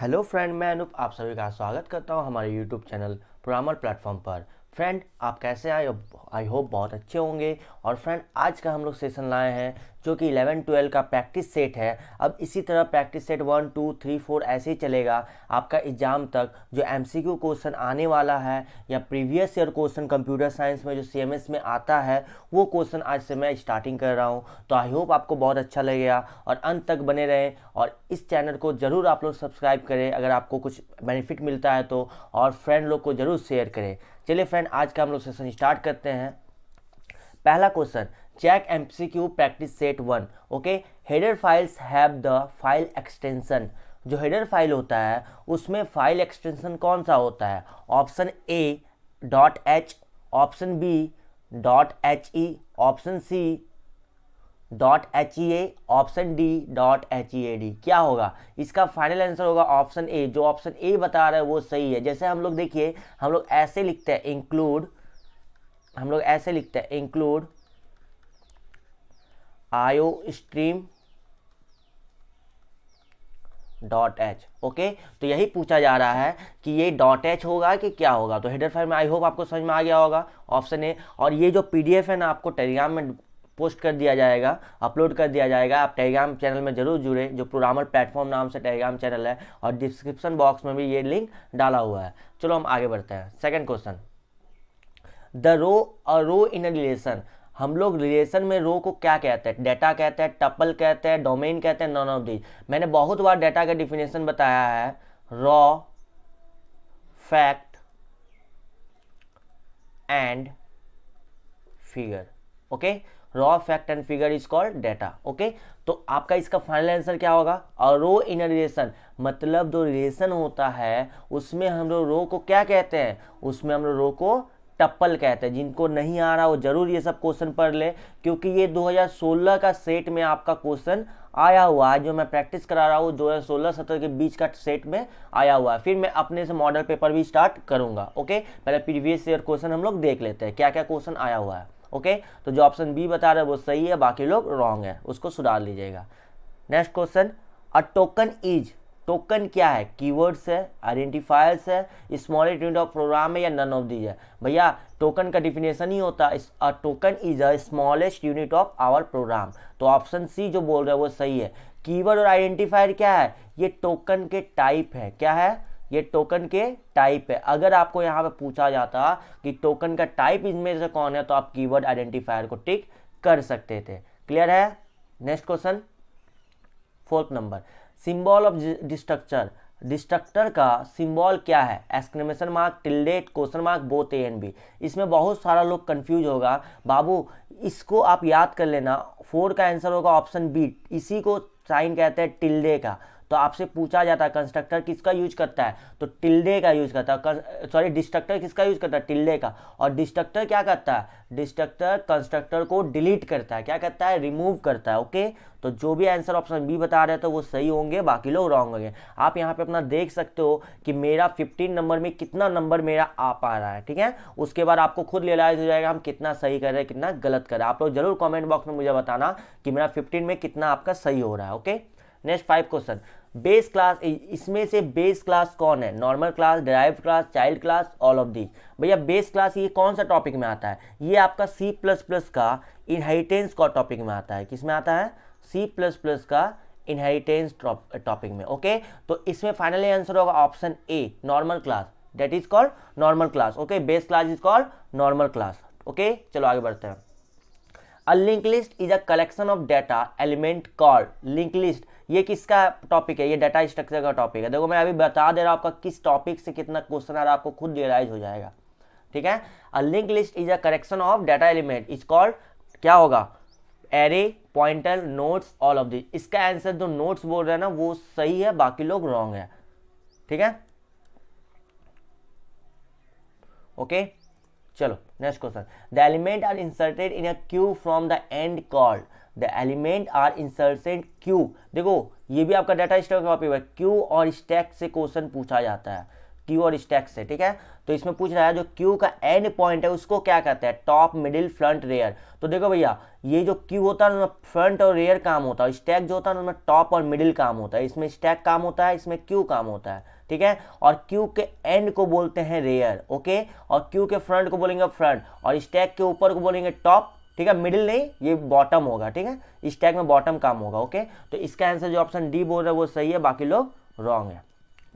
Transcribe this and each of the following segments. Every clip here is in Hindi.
हेलो फ्रेंड मैं अनुप आप सभी का स्वागत करता हूं हमारे यूट्यूब चैनल प्रोग्रामर प्लेटफॉर्म पर फ्रेंड आप कैसे आए आई होप बहुत अच्छे होंगे और फ्रेंड आज का हम लोग सेशन लाए हैं जो कि इलेवन ट्वेल्व का प्रैक्टिस सेट है अब इसी तरह practice set one two three four ऐसे ही चलेगा आपका एग्ज़ाम तक जो एम क्वेश्चन आने वाला है या previous year question computer science में जो सी में आता है वो क्वेश्चन आज से मैं स्टार्टिंग कर रहा हूँ तो आई होप आपको बहुत अच्छा लगेगा और अंत तक बने रहें और इस चैनल को ज़रूर आप लोग सब्सक्राइब करें अगर आपको कुछ बेनिफिट मिलता है तो और फ्रेंड लोग को ज़रूर शेयर करें चलिए फ्रेंड आज का हम लोग सेशन स्टार्ट करते हैं पहला question C Q practice set one okay header files have the file extension जो हेडर फाइल होता है उसमें फाइल एक्सटेंशन कौन सा होता है option A dot H option B dot H E option C dot H E A option D dot H E A D क्या होगा इसका फाइनल आंसर होगा ऑप्शन ए जो ऑप्शन ए बता रहा है वो सही है जैसे हम लोग देखिए हम लोग ऐसे लिखते हैं इंक्लूड हम लोग ऐसे लिखते हैं इंक्लूड आयो स्ट्रीम डॉट एच ओके तो यही पूछा जा रहा है कि ये डॉट एच होगा कि क्या होगा तो हेडर फाइल में आई होप आपको समझ में आ गया होगा ऑप्शन ए और ये जो पीडीएफ है ना आपको टेलीग्राम में पोस्ट कर दिया जाएगा अपलोड कर दिया जाएगा आप टेलीग्राम चैनल में जरूर जुड़े जो प्रोग्रामर प्लेटफॉर्म नाम से टेलीग्राम चैनल है और डिस्क्रिप्शन बॉक्स में भी ये लिंक डाला हुआ है चलो हम आगे बढ़ते हैं second question the row a row in relation हम लोग रिलेशन में रो को क्या कहते हैं डेटा कहते हैं टपल कहते हैं डोमेन कहते हैं नॉन ऑफ दीज मैंने बहुत बार डेटा का डिफिनेशन बताया है raw fact and figure okay raw fact and figure is called data okay तो आपका इसका फाइनल आंसर क्या होगा और रो इन रिलेशन मतलब जो रिलेशन होता है उसमें हम लोग रो को क्या कहते हैं उसमें हम लोग रो को टप्पल कहते हैं जिनको नहीं आ रहा वो जरूर ये सब क्वेश्चन पढ़ ले क्योंकि ये 2016 का सेट में आपका क्वेश्चन आया हुआ है जो मैं प्रैक्टिस करा रहा हूँ दो हज़ार सोलह सत्रह के बीच का सेट में आया हुआ है फिर मैं अपने से मॉडल पेपर भी स्टार्ट करूँगा ओके पहले प्रीवियस ईयर क्वेश्चन हम लोग देख लेते हैं क्या क्या क्वेश्चन आया हुआ है ओके तो जो ऑप्शन बी बता रहे हैं वो सही है बाकी लोग रॉन्ग है उसको सुधार लीजिएगा next question a token is token क्या है कीवर्ड्स है आइडेंटिफायर्स है स्मॉल यूनिट ऑफ प्रोग्राम है या नन ऑफ दीज है भैया टोकन का डिफिनेशन ही होता है token is a smallest unit of our program तो ऑप्शन सी जो बोल रहे हैं वो सही है कीवर्ड और आइडेंटिफायर क्या है ये टोकन के टाइप है क्या है ये टोकन के टाइप है अगर आपको यहाँ पे पूछा जाता कि टोकन का टाइप इनमें से कौन है तो आप कीवर्ड आइडेंटिफायर को टिक कर सकते थे क्लियर है next question fourth number symbol of destructure destructor का सिंबल क्या है exclamation mark tilde question mark both A and B इसमें बहुत सारा लोग कंफ्यूज होगा बाबू इसको आप याद कर लेना फोर का आंसर होगा ऑप्शन बी इसी को साइन कहते हैं टिल्डे का तो आपसे पूछा जाता है कंस्ट्रक्टर किसका यूज करता है तो टिल्डे का यूज करता है सॉरी डिस्ट्रक्टर किसका यूज करता है टिल्डे का और डिस्ट्रक्टर क्या करता है डिस्ट्रक्टर कंस्ट्रक्टर को डिलीट करता है क्या करता है रिमूव करता है ओके तो जो भी आंसर ऑप्शन बी बता रहे थे तो वो सही होंगे बाकी लोग रॉन्ग होंगे आप यहाँ पे अपना देख सकते हो कि मेरा 15 नंबर में कितना नंबर मेरा आ पा रहा है ठीक है उसके बाद आपको खुद रियलाइज हो जाएगा हम कितना सही कर रहे हैं कितना गलत कर रहे हैं आप लोग जरूर कॉमेंट बॉक्स में मुझे बताना कि मेरा फिफ्टीन में कितना आपका सही हो रहा है okay next five question base class इसमें से बेस क्लास कौन है normal class derive class child class all of the भैया बेस क्लास ये कौन सा टॉपिक में आता है ये आपका सी प्लस प्लस का इनहेरिटेंस का टॉपिक में आता है किस में आता है सी प्लस प्लस का इनहेरिटेंस टॉपिक में ओके तो इसमें फाइनली आंसर होगा option A normal class that is called normal class okay base class is called normal class okay चलो आगे बढ़ते हैं a link list is a collection of data element called link list ये किसका टॉपिक है ये डाटा स्ट्रक्चर का टॉपिक है देखो मैं अभी बता दे रहा हूँ आपका किस टॉपिक से कितना क्वेश्चन आ रहा है आपको खुद रियलाइज हो जाएगा ठीक है a link list is a correction of data element is called क्या होगा array pointer notes all of this इसका आंसर जो नोट्स बोल रहे हैं ना वो सही है बाकी लोग रॉन्ग है ठीक है ओके okay? चलो next question the element are inserted in a queue from the end called the element are inserted queue देखो ये भी आपका डाटा स्टैक कॉपी हुआ क्यू और स्टैक से क्वेश्चन पूछा जाता है क्यू और स्टैक से ठीक है तो इसमें पूछ रहा है जो क्यू का एंड पॉइंट है उसको क्या कहते हैं टॉप मिडिल फ्रंट रेयर तो देखो भैया ये जो क्यू होता है ना फ्रंट और रेयर काम होता है स्टैक जो होता है ना टॉप और मिडिल काम होता है इसमें स्टैक काम होता है इसमें क्यू काम होता है ठीक है और क्यू के एंड को बोलते हैं रेयर ओके और क्यू के फ्रंट को बोलेंगे फ्रंट और स्टैक के ऊपर को बोलेंगे टॉप ठीक है मिडिल नहीं ये बॉटम होगा ठीक है स्टैक में बॉटम काम होगा ओके तो इसका आंसर जो ऑप्शन डी बोल रहे है वो सही है बाकी लोग रॉन्ग है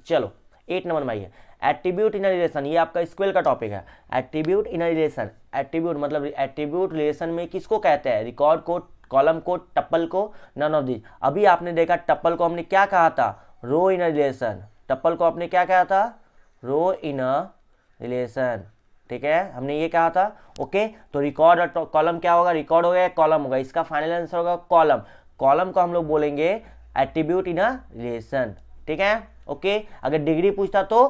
चलो एट नंबर में आइए एट्रीब्यूट इन रिलेशन ये आपका स्क्वेल का टॉपिक है एट्रीब्यूट इन रिलेशन एट्रीब्यूट मतलब एट्रीब्यूट रिलेशन में किसको कहते हैं रिकॉर्ड को कॉलम को टप्पल को नन ऑफ दिस अभी आपने देखा टप्पल को हमने क्या कहा था रो इन रिलेशन टप्पल को आपने क्या कहा था रो इन रिलेशन ठीक है हमने ये कहा था ओके तो रिकॉर्ड और कॉलम क्या होगा रिकॉर्ड होगा या कॉलम होगा इसका फाइनल आंसर होगा कॉलम कॉलम को हम लोग बोलेंगे एट्रीब्यूट इन अ रिलेशन ठीक है ओके अगर डिग्री पूछता तो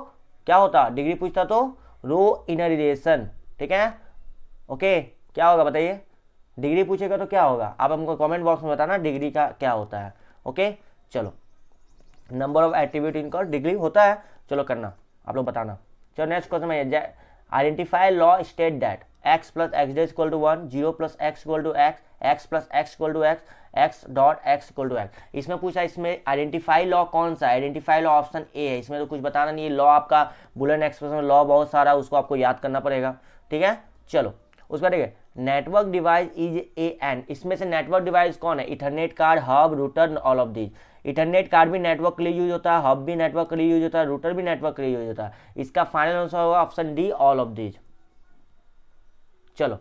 क्या होता डिग्री पूछता तो रो इन अ रिलेशन ठीक है ओके क्या होगा बताइए डिग्री पूछेगा तो क्या होगा आप हमको कमेंट बॉक्स में बताना डिग्री का क्या होता है ओके चलो नंबर ऑफ एट्रीब्यूट इनका डिग्री होता है चलो करना आप लोग बताना चलो नेक्स्ट क्वेश्चन में identify law state that X plus X dash equal to one zero plus x equal to x x plus X equal to x x dot X equal to X इसमें पूछा इसमें आइडेंटिफाई लॉ कौन सा आइडेंटिफाई लॉ ऑप्शन ए है इसमें तो कुछ बताना नहीं है लॉ आपका बुलन एक्सप्रेशन लॉ बहुत सारा उसको आपको याद करना पड़ेगा ठीक है चलो उसका ठीक है network device is a an इसमें से नेटवर्क डिवाइस कौन है ethernet card hub router all of this ethernet card भी नेटवर्क के लिए यूज होता है हब भी नेटवर्क के लिए यूज होता है रूटर भी नेटवर्क के लिए यूज होता है इसका फाइनल आंसर होगा option D all of this चलो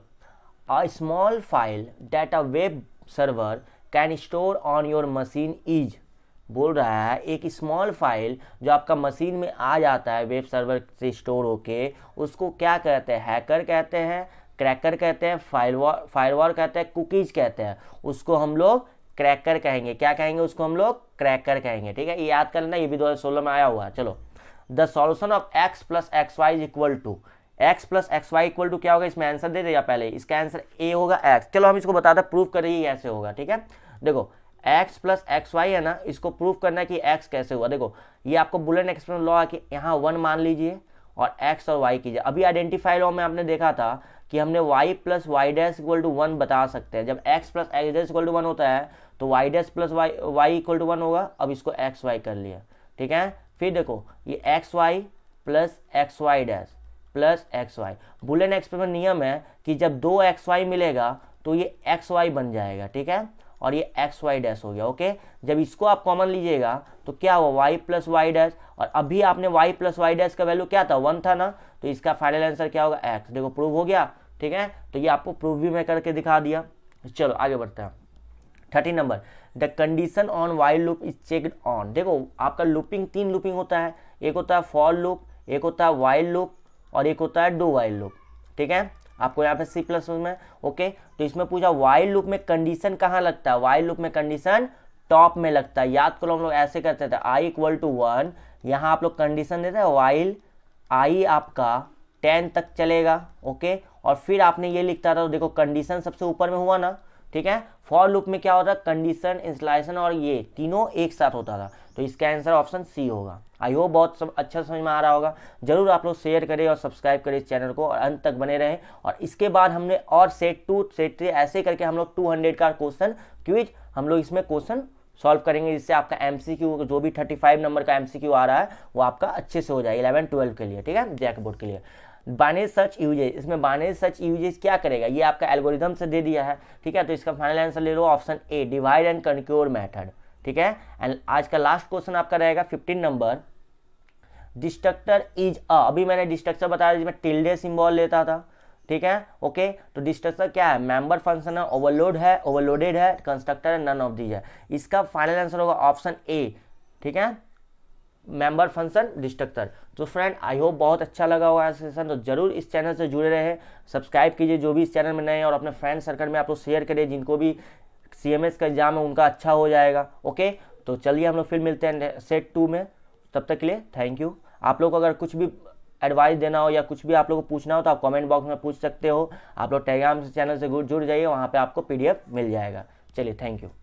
a small file that a web server can store on your machine is बोल रहा है एक स्मॉल फाइल जो आपका मशीन में आ जाता है वेब सर्वर से स्टोर होके उसको क्या कहते हैं हैकर कहते हैं क्रैकर कहते हैं फायर वॉर कहते हैं कुकीज़ कहते हैं उसको हम लोग क्रैकर कहेंगे क्या कहेंगे उसको हम लोग क्रैकर कहेंगे ठीक है ये याद कर लेना ये भी दो हजार सोलह में आया हुआ है चलो the solution of X plus X Y is equal to X plus X Y equal to क्या होगा इसमें आंसर दे देगा पहले इसका आंसर ए होगा एक्स चलो हम इसको बताते प्रूफ करिए ऐसे होगा ठीक है देखो एक्स प्लस एक्स वाई है ना इसको प्रूफ करना है कि एक्स कैसे हुआ देखो ये आपको बुलेट एक्सप्रेस लॉ है कि यहाँ वन मान लीजिए और एक्स और वाई की अभी आइडेंटिफाई लॉ में आपने देखा था कि हमने Y plus Y dash equal to one बता सकते हैं जब X plus X dash equal to one होता है तो Y dash plus Y Y equal to one होगा अब इसको एक्स वाई कर लिया ठीक है फिर देखो ये X Y plus X Y dash plus X Y Boolean express नियम है कि जब दो एक्स वाई मिलेगा तो ये एक्स वाई बन जाएगा ठीक है और ये एक्स वाई डैश हो गया ओके जब इसको आप कॉमन लीजिएगा तो क्या हुआ वाई प्लस वाई डैश और अभी आपने वाई प्लस वाई डैश का वैल्यू क्या था वन था ना तो इसका फाइनल आंसर क्या होगा एक्स देखो प्रूव हो गया ठीक है तो ये आपको प्रूव भी मैं करके दिखा दिया चलो आगे बढ़ते हैं thirty number the condition on while loop is checked on देखो आपका लुपिंग तीन लुपिंग होता है एक होता है फॉर लुप एक होता है वाइल्ड लुप और एक होता है डो वाइल्ड लुप ठीक है आपको यहाँ पे सी प्लस में ओके तो इसमें पूछा वाइल लूप में कंडीशन कहाँ लगता है वाइल लूप में कंडीशन टॉप में लगता है याद करो हम लोग ऐसे करते थे आई इक्वल टू वन यहाँ आप लोग कंडीशन देते हैं वाइल आई आपका टेन तक चलेगा ओके और फिर आपने ये लिखता था देखो कंडीशन सबसे ऊपर में हुआ ना ठीक है फॉर लूप में क्या होता है कंडीशन इंस्टॉलेशन और ये तीनों एक साथ होता था तो इसका आंसर ऑप्शन सी होगा आई होप बहुत सब अच्छा समझ में आ रहा होगा जरूर आप लोग शेयर करें और सब्सक्राइब करें इस चैनल को और अंत तक बने रहें और इसके बाद हमने और सेट टू सेट थ्री ऐसे करके हम लोग टू हंड्रेड का क्वेश्चन क्विज हम लोग इसमें क्वेश्चन सॉल्व करेंगे जिससे आपका एम जो भी थर्टी फाइव नंबर का एम आ रहा है वो आपका अच्छे से हो जाएगा इलेवन ट्वेल्व के लिए ठीक है जैक बोर्ड के लिए बाने सर्च यूजेज इसमें बाने सर्च यूजेज क्या करेगा ये आपका एल्गोरिदम से दे दिया है ठीक है तो इसका फाइनल आंसर ले लो option A divide and conquer method ठीक है एंड आज का लास्ट क्वेश्चन आपका रहेगा fifteen number destructor is a अभी मैंने डिस्ट्रक्चर बताया जिसमें टिल्डे सिंबल लेता था ठीक है ओके तो डिस्ट्रक्टर क्या है मेंबर फंक्शन है ओवरलोड है ओवरलोडेड है कंस्ट्रक्टर है नन ऑफ दीज है इसका फाइनल आंसर होगा ऑप्शन ए ठीक है मेंबर फंक्शन डिस्ट्रक्टर तो फ्रेंड आई होप बहुत अच्छा लगा होगा सेशन तो जरूर इस चैनल से जुड़े रहे सब्सक्राइब कीजिए जो भी इस चैनल में नए हैं और अपने फ्रेंड सर्कल में आप लोग शेयर करिए जिनको भी सी का एग्जाम है उनका अच्छा हो जाएगा ओके तो चलिए हम लोग फिर मिलते हैं सेट टू में तब तक के लिए थैंक यू आप लोग को अगर कुछ भी एडवाइस देना हो या कुछ भी आप लोग को पूछना हो तो आप कमेंट बॉक्स में पूछ सकते हो आप लोग टेलीग्राम चैनल से जुड़ जाइए वहाँ पे आपको पीडीएफ मिल जाएगा चलिए थैंक यू